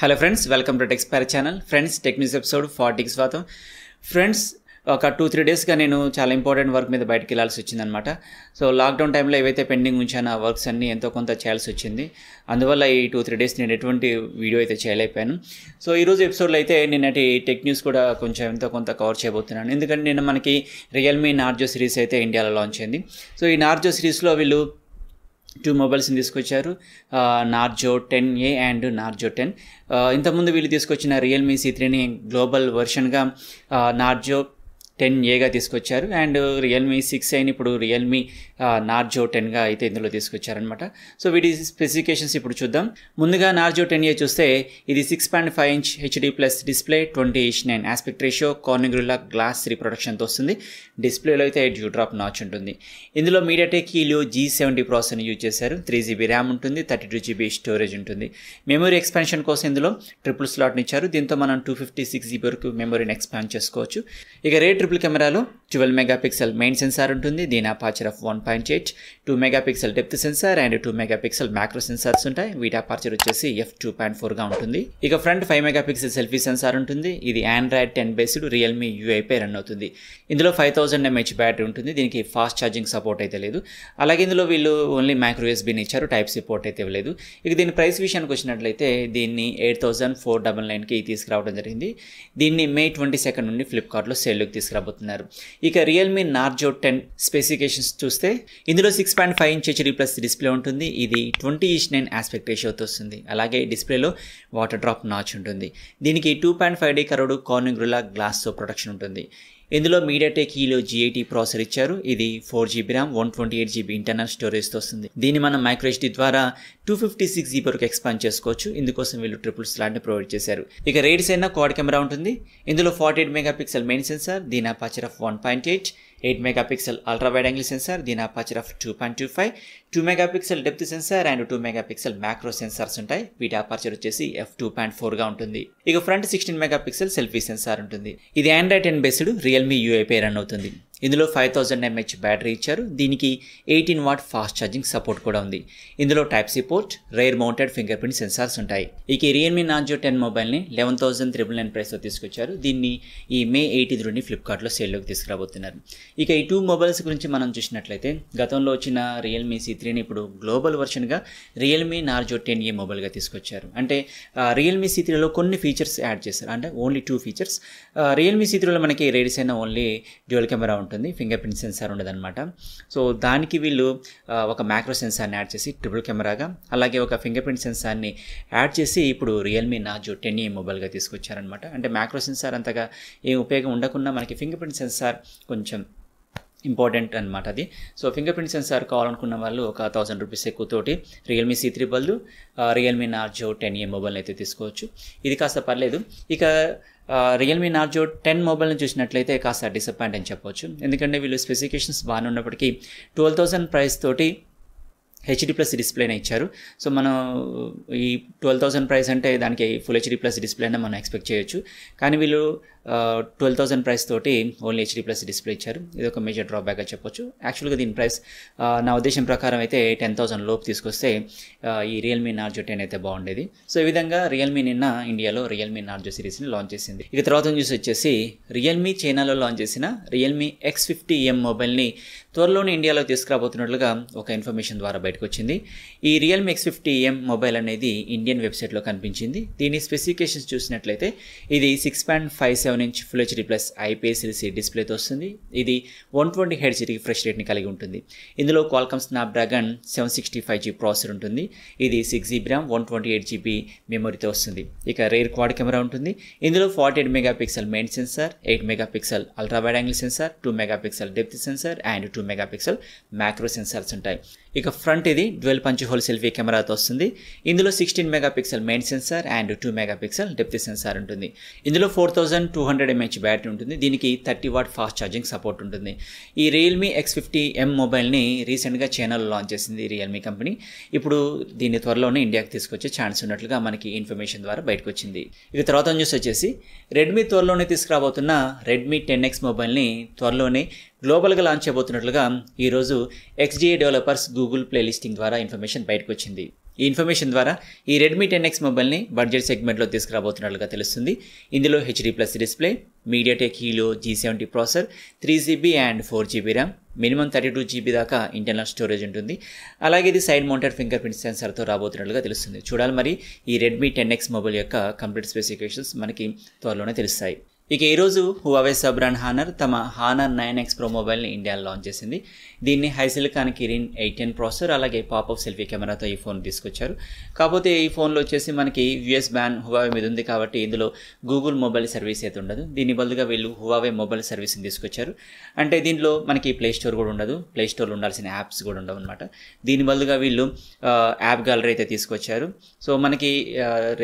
hello friends welcome to పేర్ channel friends techniques episode ఫార్టీకి స్వాతం ఫ్రెండ్స్ ఒక టూ త్రీ డేస్గా నేను చాలా ఇంపార్టెంట్ వర్క్ మీద బయటకు వెళ్ళాల్సి వచ్చిందనమాట సో లాక్డౌన్ టైంలో ఏవైతే పెండింగ్ ఉంచానో ఆ వర్క్స్ అన్నీ ఎంతో కొంత చేయాల్సి వచ్చింది అందువల్ల ఈ టూ త్రీ డేస్ నేను ఎటువంటి వీడియో అయితే చేయలేకపోయాను సో ఈరోజు ఎపిసోడ్లో అయితే నిన్నటి టెక్ న్యూస్ కూడా కొంచెం ఎంతో కొంత కవర్ చేయబోతున్నాను ఎందుకంటే నిన్న మనకి రియల్మీ నార్జో సిరీస్ అయితే ఇండియాలో లాంచ్ అయింది సో ఈ నార్జో సిరీస్లో వీళ్ళు టూ మొబైల్స్ని తీసుకొచ్చారు Narzo ten A and Narzo ten ఇంతకుముందు వీళ్ళు తీసుకొచ్చిన రియల్మీ సి త్రీని గ్లోబల్ వెర్షన్గా నార్జో టెన్ ఏగా తీసుకొచ్చారు అండ్ రియల్మీ సిక్స్ అయిన ఇప్పుడు రియల్మీ నార్జో టెన్గా అయితే ఇందులో తీసుకొచ్చారనమాట సో వీటి స్పెసిఫికేషన్స్ ఇప్పుడు చూద్దాం ముందుగా నార్జో టెన్ ఏ చూస్తే ఇది six point five inch HD plus display twenty inch nine aspect ratio Corning Gorilla glass రీప్రొడక్షన్తో వస్తుంది డిస్ప్లేలో అయితే డ్యూ డ్రాప్ నాచ్ ఉంటుంది ఇందులో మీడియాటెక్ ఈలియో జీ సెవెంటీ ప్రాసెస్ని యూజ్ చేశారు త్రీ జీబీ ర్యామ్ ఉంటుంది థర్టీ టూ జీబీ స్టోరేజ్ ఉంటుంది మెమరీ ఎక్స్పాన్షన్ కోసం ఇందులో ట్రిపుల్ స్లాట్ని ఇచ్చారు దీంతో మనం టూ ఫిఫ్టీ సిక్స్ జీబీ వరకు మెమరీని ఎక్స్పాండ్ చేసుకోవచ్చు ఇక రే ట్రిపుల్ కెమెరాలో ట్వెల్వ్ మెగాపిక్సెల్ మెయిన్ సెన్సార్ ఉంటుంది దీని aperture of one point eight two megapixel depth sensor and two megapixel macro sensors ఉంటాయి వీటి అపార్చర్ వచ్చేసి ఎఫ్ టూ పాయింట్ ఫోర్గా ఉంటుంది ఇక front five megapixel selfie sensor ఉంటుంది ఇది ఆండ్రాయిడ్ టెన్ బేస్డ్ రియల్మీ యూఐపై రన్ అవుతుంది ఇందులో ఫైవ్ థౌసండ్ ఎంహెచ్ బ్యాటరీ ఉంటుంది దీనికి ఫాస్ట్ ఛార్జింగ్ సపోర్ట్ అయితే లేదు అలాగే ఇందులో వీళ్ళు ఓన్లీ మైక్రో ఎస్బీని ఇచ్చారు టైప్ సి పోర్ట్ అయితే ఇవ్వలేదు ఇక దీని ప్రైస్ విషయానికి వచ్చినట్లయితే దీన్ని ఎయిట్ థౌసండ్ ఫోర్ డబల్ నైన్కి తీసుకురావడం జరిగింది దీన్ని మే ట్వంటీ సెకండ్ నుండి ఫ్లిప్కార్ట్లో సేల్లోకి తీసుకురాబోతున్నారు ఇక రియల్మీ నార్జో టెన్ స్పెసిఫికేషన్స్ చూస్తే ఇందులో six point five inch HD plus display ఉంటుంది ఇది ట్వంటీ ఈచ్ నైన్ ఆస్పెక్ట్ రేషియోతో వస్తుంది అలాగే డిస్ప్లేలో వాటర్ డ్రాప్ నాచ్ ఉంటుంది దీనికి టూ పాయింట్ ఫైవ్ డీ కరోడు కార్నింగ్ గ్లాస్తో ప్రొటెక్షన్ ఉంటుంది ఇందులో మీడియా టెక్ ఈలో జీఐటీ ప్రాసెసర్ ఇచ్చారు ఇది four GB RAM one twenty eight GB internal స్టోరేజ్తో వస్తుంది దీన్ని మనం మైక్రోఎస్డి ద్వారా టూ ఫిఫ్టీ సిక్స్ జీబీ వరకు ఎక్స్పాండ్ చేసుకోవచ్చు ఇందుకోసం వీళ్ళు ట్రిపుల్ స్లాట్ని ప్రొవైడ్ చేశారు ఇక రేడిస్ అయినా కోడ్ కెమెరా ఉంటుంది ఇందులో forty eight mega pixel main sensor దీని aperture of one point eight eight megapixel ultra wide angle sensor దీని aperture of two point two five two megapixel depth sensor and two megapixel macro sensors ఉంటాయి వీటి aperture వచ్చేసి F two point ఫోర్గా ఉంటుంది ఇక front sixteen megapixel selfie sensor ఉంటుంది ఇది Android ten based Realme యూఐపై రన్ అవుతుంది ఇందులో ఫైవ్ థౌజండ్ ఎంహెచ్ బ్యాటరీ ఇచ్చారు దీనికి eighteen watt fast charging support కూడా ఉంది ఇందులో type C port rear mounted finger print sensors ఉంటాయి ఇక రియల్మీ నార్జో టెన్ మొబైల్ని లెవెన్ థౌసండ్ త్రిబుల్ నైన్ ప్రైస్తో తీసుకొచ్చారు దీన్ని ఈ మే ఎయిటీ నుండి ఫ్లిప్కార్ట్లో సేల్లోకి తీసుకురాబోతున్నారు ఇక ఈ టూ మొబైల్స్ గురించి మనం చూసినట్లయితే గతంలో వచ్చిన రియల్మీ సి త్రీని ఇప్పుడు గ్లోబల్ వర్షన్గా రియల్మీ నార్జో టెన్ ఏ మొబైల్గా తీసుకొచ్చారు అంటే రియల్మీ సి త్రీలో కొన్ని ఫీచర్స్ యాడ్ చేశారు అంటే only two features Realme C త్రీలో మనకి రేడిస్ అయిన ఓన్లీ డ్యూయల్ కెమెరా ఉంటుంది ఉంటుంది ఫింగర్ ప్రింట్ సెన్సార్ ఉండదన్నమాట సో దానికి వీళ్ళు ఒక మ్యాక్రో సెన్సార్ని యాడ్ చేసి ట్రిపుల్ కెమెరాగా అలాగే ఒక ఫింగర్ ప్రింట్ సెన్సార్ని యాడ్ చేసి ఇప్పుడు రియల్మీ నాజో టెన్ ఏ మొబైల్గా తీసుకొచ్చారనమాట అంటే మ్యాక్రో సెన్సార్ అంతగా ఏం ఉపయోగం ఉండకుండా మనకి ఫింగర్ ప్రింట్ సెన్సార్ కొంచెం ఇంపార్టెంట్ అనమాట అది సో ఫింగర్ ప్రింట్ సెన్సార్ కావాలనుకున్న వాళ్ళు ఒక thousand rupees ఎక్కువతోటి Realme C three బదులు Realme Narzo ten A mobile అయితే తీసుకోవచ్చు ఇది కాస్త పర్లేదు ఇక రియల్మీ నార్జో టెన్ మొబైల్ని చూసినట్లయితే కాస్త డిసప్పాయింట్ అని చెప్పవచ్చు ఎందుకంటే వీళ్ళు స్పెసిఫికేషన్స్ బాగానే ఉన్నప్పటికీ ట్వెల్వ్ థౌసండ్ ప్రైస్ తోటి హెచ్డి ప్లస్ డిస్ప్లేనే ఇచ్చారు సో మనం ఈ ట్వెల్వ్ థౌసండ్ ప్రైస్ అంటే దానికి ఫుల్ హెచ్డి ప్లస్ డిస్ప్లేనే మనం ఎక్స్పెక్ట్ చేయొచ్చు కానీ వీళ్ళు ట్వెల్వ్ థౌసండ్ ప్రైస్ తోటి ఓన్లీ హెచ్డీ ప్లస్ డిస్ప్లే ఇచ్చారు ఇది ఒక మేజర్ డ్రాబ్యాక్ అని చెప్పొచ్చు యాక్చువల్గా దీని ప్రైస్ నా ఉద్దేశం ప్రకారం అయితే టెన్ థౌసండ్ లోపు తీసుకొస్తే ఈ రియల్మీ నార్జో టెన్ అయితే బాగుండేది సో ఈ విధంగా రియల్మీ నిన్న ఇండియాలో రియల్మీ నార్జో సిరీస్ని లాంచ్ చేసింది ఇక తర్వాత న్యూస్ వచ్చేసి రియల్మీ చైనాలో లాంచ్ చేసిన రియల్మీ ఎక్స్ ఫిఫ్టీ ఎం మొబైల్ని త్వరలోనే ఇండియాలో తీసుకురాబోతున్నట్లుగా ఒక ఇన్ఫర్మేషన్ ద్వారా బయటకు వచ్చింది ఈ Realme X fifty M mobile అనేది ఇండియన్ వెబ్సైట్లో కనిపించింది దీని స్పెసిఫికేషన్స్ చూసినట్లయితే ఇది సిక్స్ పాయింట్ ఫైవ్ సెవెన్ పదకొండు inch full HD plus IPS LCD డిస్ప్లేతో వస్తుంది ఇది వన్ ట్వంటీ హెడ్స్ ఫ్రెష్ రేట్ని కలిగి ఉంటుంది ఇందులో Qualcomm Snapdragon seven sixty five G processor ఉంటుంది ఇది six GB RAM one twenty eight GB మెమొరీతో వస్తుంది ఇక రేర్ క్వాడ్ కెమెరా ఉంటుంది ఇందులో forty eight megapixel main sensor eight megapixel ultra wide angle sensor two megapixel depth sensor and two megapixel macro sensors ఉంటాయి ఇక front ఇది dwell punch whole selfie కెమెరాతో వస్తుంది ఇందులో sixteen megapixel main sensor and two megapixel depth sensor ఉంటుంది ఇందులో four thousand two hundred mAh battery ఉంటుంది దీనికి thirty watt fast charging support ఉంటుంది ఈ రియల్మీ ఎక్స్ ఫిఫ్టీ ఎం మొబైల్ని రీసెంట్గా చైనాలో లాంచ్ చేసింది రియల్మీ కంపెనీ ఇప్పుడు దీన్ని త్వరలోనే ఇండియాకి తీసుకొచ్చే ఛాన్స్ ఉన్నట్లుగా మనకి ఇన్ఫర్మేషన్ ద్వారా బయటకు వచ్చింది ఇక తర్వాత న్యూస్ వచ్చేసి రెడ్మీ త్వరలోనే తీసుకురాబోతున్న రెడ్మీ టెన్ ఎక్స్ మొబైల్ని త్వరలోనే గ్లోబల్గా లాంచ్ చేయబోతున్నట్లుగా ఈరోజు XDA developers Google Play listing ద్వారా ఇన్ఫర్మేషన్ బయటకు వచ్చింది ఈ ఇన్ఫర్మేషన్ ద్వారా ఈ రెడ్మీ టెన్ ఎక్స్ మొబైల్ని బడ్జెట్ సెగ్మెంట్లో తీసుకురాబోతున్నట్లుగా తెలుస్తుంది ఇందులో HD plus display MediaTek Helio G seventy processor three GB and four GB RAM minimum thirty two GB దాకా ఇంటర్నల్ స్టోరేజ్ ఉంటుంది అలాగే ఇది సైడ్ మౌంటెడ్ ఫింగర్ ప్రింట్ సెన్సర్తో రాబోతున్నట్లుగా తెలుస్తుంది చూడాలి మరి ఈ రెడ్మీ టెన్ ఎక్స్ మొబైల్ యొక్క కంప్లీట్ స్పెసిఫికేషన్స్ మనకి త్వరలోనే తెలుస్తాయి ఇక ఈరోజు హువావే సబ్రాన్ హానర్ తమ హానర్ నైన్ ఎక్స్ ప్రో మొబైల్ని ఇండియాలో లాంచ్ చేసింది దీన్ని హైసిలికాన్ కిరిన్ ఎయిటీన్ ప్రాసెసర్ అలాగే పాపప్ సెల్ఫీ కెమెరాతో ఈ ఫోన్ తీసుకొచ్చారు కాకపోతే ఈ ఫోన్లో వచ్చేసి మనకి యుఎస్ బ్యాన్ హువావే మీద ఉంది కాబట్టి ఇందులో గూగుల్ మొబైల్ సర్వీస్ అయితే ఉండదు దీని బదులుగా వీళ్ళు హువావే మొబైల్ సర్వీస్ని తీసుకొచ్చారు అంటే దీంట్లో మనకి ప్లే స్టోర్ కూడా ఉండదు ప్లే స్టోర్లో ఉండాల్సిన యాప్స్ కూడా ఉండవు అనమాట దీని బదులుగా వీళ్ళు యాప్ గ్యాలరీ అయితే తీసుకొచ్చారు సో మనకి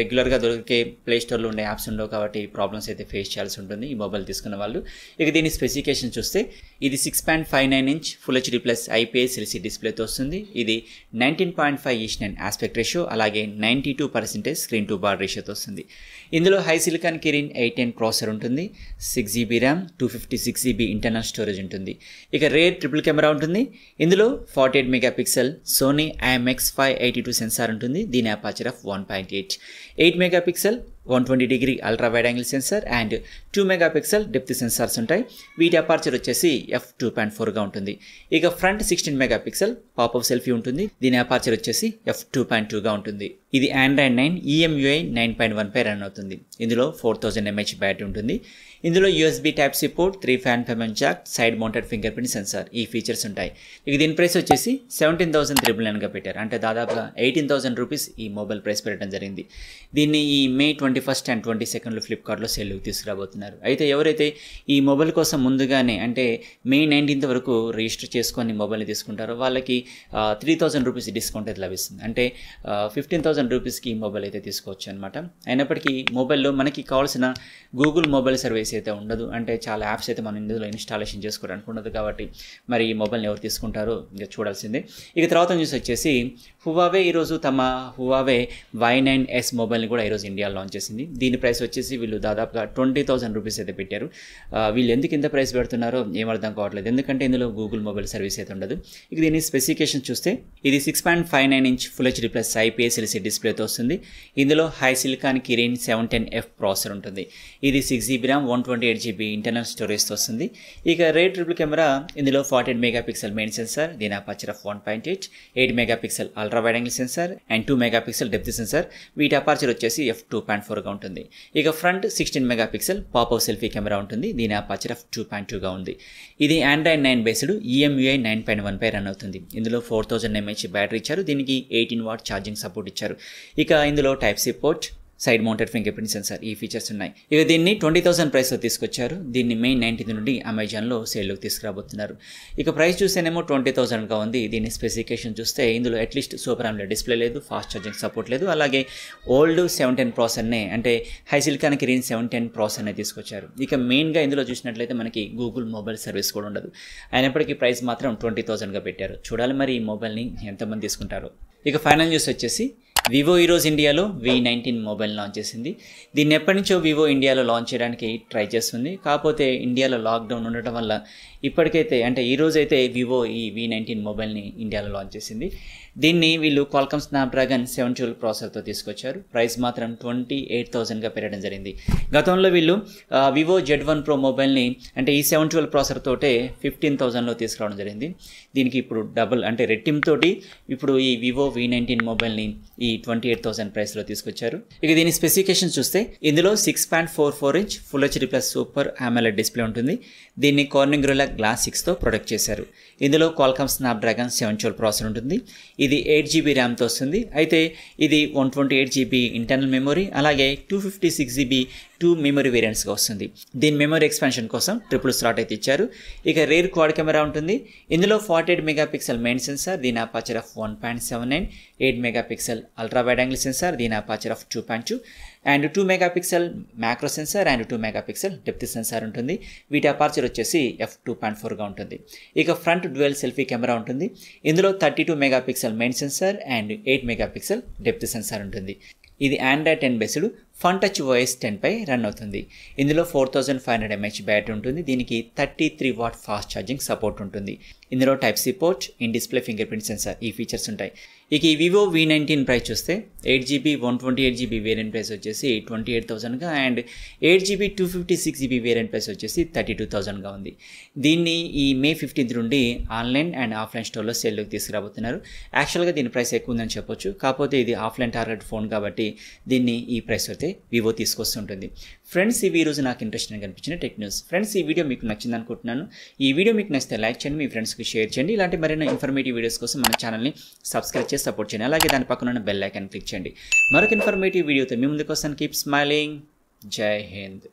రెగ్యులర్గా దొరికే ప్లే స్టోర్లో ఉండే యాప్స్ ఉండవు కాబట్టి ప్రాబ్లమ్స్ అయితే ఫేస్ చేయాల్సి చేయాల్సి ఉంటుంది ఈ మొబైల్ తీసుకున్న వాళ్ళు ఇక దీని స్పెసిఫికేషన్ చూస్తే ఇది six point five nine inch full HD plus IPS LCD డిస్ప్లేతో వస్తుంది ఇది nineteen point five each nine aspect ratio అలాగే ninety two percentage screen to bar రేషియోతో వస్తుంది ఇందులో HiSilicon Kirin eight ten processor ఉంటుంది six GB RAM two fifty six GB internal storage ఉంటుంది ఇక రేర్ ట్రిపుల్ కెమెరా ఉంటుంది ఇందులో forty eight mega pixel Sony IMX five eighty two sensor ఉంటుంది దీని aperture of one point eight eight mega pixel 120 degree ultra wide angle sensor and two megapixel depth sensors ఉంటాయి వీటి aperture వచ్చేసి F two point ఫోర్గా ఉంటుంది ఇక front sixteen megapixel of selfie ఉంటుంది దీని అపార్చర్ వచ్చేసి ఎఫ్ టూ పాయింట్ టూగా ఉంటుంది ఇది Android nine EMUI nine point one five run అవుతుంది ఇందులో ఫోర్ థౌజండ్ ఎంహెచ్ బ్యాటరీ ఉంటుంది ఇందులో USB type C port three five ఫెమన్ jack side mounted finger print sensor ఈ ఫీచర్స్ ఉంటాయి ఇక దీని ప్రైస్ వచ్చేసి సెవెంటీన్ థౌసండ్ త్రిబుల్ నైన్గా పెట్టారు అంటే దాదాపుగా ఎయిటీన్ థౌసండ్ రూపీస్ ఈ మొబైల్ ప్రైస్ పెట్టడం జరిగింది దీన్ని ఈ May twenty first and twenty సెకండ్లో ఫ్లిప్కార్ట్లో సెల్ తీసుకురాబోతున్నారు అయితే ఎవరైతే ఈ మొబైల్ కోసం ముందుగానే అంటే మే నైన్టీన్త్ వరకు రిజిస్టర్ చేసుకొని మొబైల్ తీసుకుంటారో వాళ్ళకి త్రీ థౌసండ్ రూపీస్ డిస్కౌంట్ అయితే లభిస్తుంది అంటే ఫిఫ్టీన్ థౌసండ్ థౌజండ్ రూపీస్కి ఈ మొబైల్ అయితే తీసుకోవచ్చు అనమాట అయినప్పటికీ మొబైల్లో మనకి కావాల్సిన గూగుల్ మొబైల్ సర్వీస్ అయితే ఉండదు అంటే చాలా యాప్స్ అయితే మనం ఇందులో ఇన్స్టాలేషన్ చేసుకోవడానికి ఉండదు కాబట్టి మరి ఈ మొబైల్ని ఎవరు తీసుకుంటారో ఇంకా చూడాల్సిందే ఇక తర్వాత న్యూస్ వచ్చేసి హువావే ఈరోజు తమ హువావే వై నైన్ ఎస్ మొబైల్ని కూడా ఈరోజు ఇండియాలో లాంచ్ చేసింది దీని ప్రైస్ వచ్చేసి వీళ్ళు దాదాపుగా ట్వంటీ థౌసండ్ రూపీస్ అయితే పెట్టారు వీళ్ళు ఎందుకు ఇంత ప్రైస్ పెడుతున్నారో ఏమర్థం కావట్లేదు ఎందుకంటే ఇందులో గూగుల్ మొబైల్ సర్వీస్ అయితే ఉండదు ఇక దీని స్పెసిఫికేషన్ చూస్తే ఇది six point five nine inch full HD plus IPS LCD డిస్ప్లేతో వస్తుంది ఇందులో HiSilicon Kirin seven ten F processor ఉంటుంది ఇది six GB RAM one twenty eight GB internal స్టోరేజ్తో వస్తుంది ఇక రేట్ ట్రిపుల్ కెమెరా ఇందులో forty eight mega pixel main sensor దీని aperture of one point eight eight mega pixel ultra wide angle sensor and two mega pixel depth sensor వీటి aperture వచ్చేసి F two point ఫోర్గా ఉంటుంది ఇక front sixteen mega pixel pop up selfie camera ఉంటుంది దీని aperture of two point టూగా ఉంది ఇది Android nine based EMUI nine point one పై రన్ అవుతుంది ఇందులో ఫోర్ థౌసండ్ ఎంహెచ్ బ్యాటరీ ఇచ్చారు దీనికి ఎయిటీన్ వాట్ ఛార్జింగ్ సపోర్ట్ ఇచ్చారు ఇక ఇందులో type C port side mounted finger print sensor ఈ ఫీచర్స్ ఉన్నాయి ఇక దీన్ని ట్వంటీ థౌసండ్ ప్రైస్లో తీసుకొచ్చారు దీన్ని మే నైన్టీన్త్ నుండి అమెజాన్లో సేల్లోకి తీసుకురాబోతున్నారు ఇక ప్రైస్ చూస్తేనేమో ట్వంటీ థౌసండ్గా ఉంది దీని స్పెసిఫికేషన్ చూస్తే ఇందులో అట్లీస్ట్ సూపర్ ఆమ్లెడ్ డిస్ప్లే లేదు ఫాస్ట్ ఛార్జింగ్ సపోర్ట్ లేదు అలాగే ఓల్డ్ సెవెన్ టెన్ ప్రాసెస్నే అంటే హైసిల్కాన్ రీన్ సెవెన్ టెన్ ప్రాసెస్నే తీసుకొచ్చారు ఇక మెయిన్గా ఇందులో చూసినట్లయితే మనకి గూగుల్ మొబైల్ సర్వీస్ కూడా ఉండదు అయినప్పటికీ ప్రైస్ మాత్రం ట్వంటీ థౌసండ్గా పెట్టారు చూడాలి మరి ఈ మొబైల్ని ఎంతమంది తీసుకుంటారు ఇక ఫైనల్ న్యూస్ వచ్చేసి వివో ఈరోజు ఇండియాలో వి నైన్టీన్ మొబైల్ లాంచ్ చేసింది దీన్ని ఎప్పటి నుంచో వివో ఇండియాలో లాంచ్ చేయడానికి ట్రై చేస్తుంది కాకపోతే ఇండియాలో లాక్డౌన్ ఉండటం వల్ల ఇప్పటికైతే అంటే అయితే వివో ఈ వి నైన్టీన్ మొబైల్ని ఇండియాలో లాంచ్ చేసింది దీన్ని వీళ్ళు క్వాల్కమ్ స్నాప్డ్రాగన్ సెవెన్ ట్యూల్ ప్రాసెసర్తో తీసుకొచ్చారు ప్రైస్ మాత్రం ట్వంటీ ఎయిట్ థౌజండ్గా పెరగడం జరిగింది గతంలో వీళ్ళు వివో జెడ్ వన్ ప్రో మొబైల్ని అంటే ఈ సెవెన్ ట్యూల్ ప్రాసెసర్ తోటే ఫిఫ్టీన్ థౌజండ్లో తీసుకురావడం జరిగింది దీనికి ఇప్పుడు డబుల్ అంటే రెట్టింతోటి ఇప్పుడు ఈ వివో వి నైన్టీన్ మొబైల్ని ఈ ట్వంటీ ఎయిట్ థౌసండ్ ప్రైస్లో తీసుకొచ్చారు ఇక దీని స్పెసిఫికేషన్ చూస్తే ఇందులో six point four four inch full HD plus super AMOLED display ఉంటుంది దీన్ని కార్నింగ్ రిలాక్ గ్లాస్ సిక్స్తో ప్రొడక్ట్ చేశారు ఇందులో Qualcomm Snapdragon seven twelve processor ఉంటుంది ఇది ఎయిట్ జీబీ ర్యామ్తో వస్తుంది అయితే ఇది one twenty eight GB internal memory అలాగే two fifty six GB two memory వేరియంట్స్గా వస్తుంది దీని మెమరీ ఎక్స్పాన్షన్ కోసం ట్రిపుల్ స్లాట్ అయితే ఇచ్చారు ఇక రేర్ క్వాడ్ కెమెరా ఉంటుంది ఇందులో forty eight megapixel main sensor దీని aperture of one point seven nine eight megapixel ultra wide angle sensor దీని aperture of two point two and two megapixel macro sensor and two megapixel depth sensor ఉంటుంది వీటి aperture వచ్చేసి F two point ఫోర్గా ఉంటుంది ఇక front dual selfie camera ఉంటుంది ఇందులో thirty two megapixel main sensor and eight megapixel depth sensor ఉంటుంది ఇది Android ten based Funtouch OS టెన్పై రన్ అవుతుంది ఇందులో four thousand five hundred mAh battery ఉంటుంది దీనికి thirty three watt fast charging support ఉంటుంది ఇందులో type C port in display finger print sensor ఈ ఫీచర్స్ ఉంటాయి ఇక ఈ వివో వి నైన్టీన్ ప్రైస్ చూస్తే eight GB one twenty eight GB variant price వచ్చేసి ట్వంటీ ఎయిట్ థౌసండ్గా and eight GB two fifty six GB variant price వచ్చేసి thirty two థౌసండ్గా ఉంది దీన్ని ఈ మే ఫిఫ్టీన్త్ నుండి ఆన్లైన్ అండ్ ఆఫ్లైన్ స్టోర్లో సేల్లోకి తీసుకురాబోతున్నారు యాక్చువల్గా దీని ప్రైస్ ఎక్కువ ఉందని చెప్పొచ్చు కాకపోతే ఇది ఆఫ్లైన్ టార్గెట్ ఫోన్ కాబట్టి దీన్ని ఈ ప్రైస్ అయితే వివో తీసుకొస్తుంటుంది ఫ్రెండ్స్ ఇవి ఈరోజు నాకు ఇంట్రెస్టింగ్ కనిపించిన టెక్ న్యూస్ ఫ్రెండ్స్ ఈ వీడియో మీకు నచ్చింది అనుకుంటున్నాను ఈ వీడియో మీకు నచ్చితే లైక్ చేయండి మీ ఫ్రెండ్స్కి షేర్ చేయండి ఇలాంటి మరిన్ని ఇన్ఫర్మేటివ్ వీడియోస్ కోసం మన ఛానల్ని సబ్స్క్రైబ్ చేసి సపోర్ట్ చేయండి అలాగే దాని పక్కన బెల్ ఐకాన్ క్లిక్ చేయండి మరొక ఇన్ఫర్మేటివ్ వీడియోతో మీ ముందుకు వస్తాను కీప్ స్మైలింగ్ జై హింద్